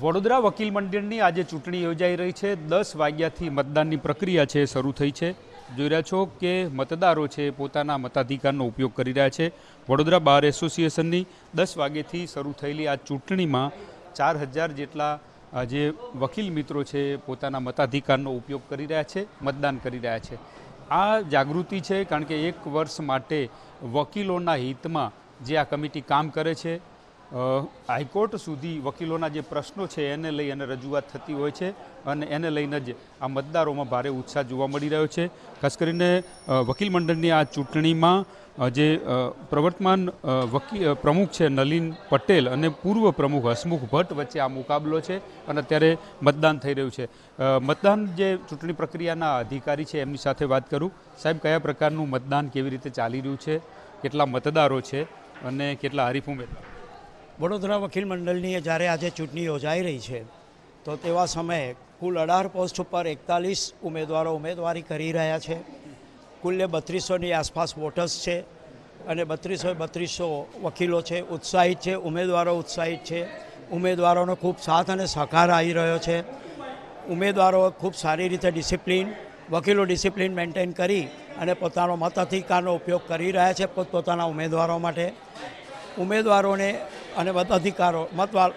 વડોદરા વકીલ મંડળની આજે ચૂંટણી યોજાઈ રહી છે દસ વાગ્યાથી મતદાનની પ્રક્રિયા છે શરૂ થઈ છે જોઈ રહ્યા છો કે મતદારો છે પોતાના મતાધિકારનો ઉપયોગ કરી રહ્યા છે વડોદરા બાર એસોસિએશનની દસ વાગ્યાથી શરૂ થયેલી આ ચૂંટણીમાં ચાર હજાર જેટલા જે વકીલ મિત્રો છે પોતાના મતાધિકારનો ઉપયોગ કરી રહ્યા છે મતદાન કરી રહ્યા છે આ જાગૃતિ છે કારણ કે એક વર્ષ માટે વકીલોના હિતમાં જે આ કમિટી કામ કરે છે હાઈકોર્ટ સુધી વકીલોના જે પ્રશ્નો છે એને લઈ અને રજૂઆત થતી હોય છે અને એને લઈને જ આ મતદારોમાં ભારે ઉત્સાહ જોવા મળી રહ્યો છે ખાસ કરીને વકીલ મંડળની આ ચૂંટણીમાં જે પ્રવર્તમાન વકી પ્રમુખ છે નલીન પટેલ અને પૂર્વ પ્રમુખ હસમુખ ભટ્ટ વચ્ચે આ મુકાબલો છે અને અત્યારે મતદાન થઈ રહ્યું છે મતદાન જે ચૂંટણી પ્રક્રિયાના અધિકારી છે એમની સાથે વાત કરું સાહેબ કયા પ્રકારનું મતદાન કેવી રીતે ચાલી રહ્યું છે કેટલા મતદારો છે અને કેટલા હરીફ ઉમેદવારો વડોદરા વકીલ મંડળની જ્યારે આજે ચૂંટણી યોજાઈ રહી છે તો તેવા સમયે કુલ અઢાર પોસ્ટ ઉપર એકતાલીસ ઉમેદવારો ઉમેદવારી કરી રહ્યા છે કુલ્લે બત્રીસોની આસપાસ વોટર્સ છે અને બત્રીસો બત્રીસો વકીલો છે ઉત્સાહિત છે ઉમેદવારો ઉત્સાહિત છે ઉમેદવારોનો ખૂબ સાથ અને સહકાર આવી રહ્યો છે ઉમેદવારો ખૂબ સારી રીતે ડિસિપ્લિન વકીલો ડિસિપ્લિન મેન્ટેન કરી અને પોતાનો મતાધિકારનો ઉપયોગ કરી રહ્યા છે પોતપોતાના ઉમેદવારો માટે ઉમેદવારોને અને અધિકારો મતવાર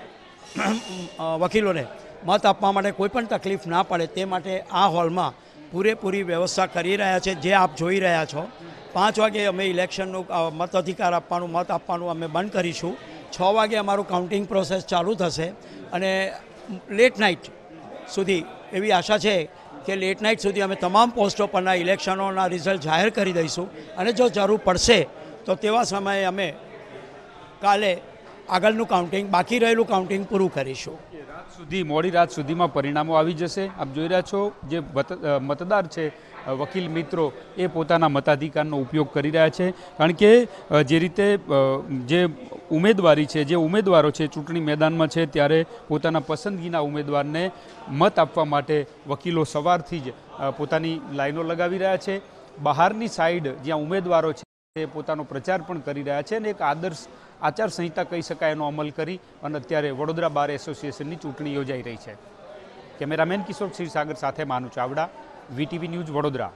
વકીલોને મત આપવા માટે કોઈપણ તકલીફ ના પડે તે માટે આ હોલમાં પૂરેપૂરી વ્યવસ્થા કરી રહ્યા છે જે આપ જોઈ રહ્યા છો પાંચ વાગે અમે ઇલેક્શનનું મત અધિકાર આપવાનું મત આપવાનું અમે બંધ કરીશું છ વાગે અમારું કાઉન્ટિંગ પ્રોસેસ ચાલુ થશે અને લેટ નાઇટ સુધી એવી આશા છે કે લેટ નાઇટ સુધી અમે તમામ પોસ્ટો પરના ઇલેક્શનોના રિઝલ્ટ જાહેર કરી દઈશું અને જો જરૂર પડશે તો તેવા સમયે અમે કાલે આગળનું કાઉન્ટિંગ બાકી રહેલું કાઉન્ટિંગ પૂરું કરીશું રાત સુધી મોડી રાત સુધીમાં પરિણામો આવી જશે આપ જોઈ રહ્યા છો જે મતદાર છે વકીલ મિત્રો એ પોતાના મતાધિકારનો ઉપયોગ કરી રહ્યા છે કારણ કે જે રીતે જે ઉમેદવારી છે જે ઉમેદવારો છે ચૂંટણી મેદાનમાં છે ત્યારે પોતાના પસંદગીના ઉમેદવારને મત આપવા માટે વકીલો સવારથી જ પોતાની લાઈનો લગાવી રહ્યા છે બહારની સાઈડ જ્યાં ઉમેદવારો છે તે પોતાનો પ્રચાર પણ કરી રહ્યા છે અને એક આદર્શ આચારસંહિતા કહી શકાય એનો અમલ કરી અને અત્યારે વડોદરા બાર એસોસિએશનની ચૂંટણી યોજાઈ રહી છે કેમેરામેન કિશોર ક્ષીરસાગર સાથે માનુ ચાવડા વીટીવી ન્યૂઝ વડોદરા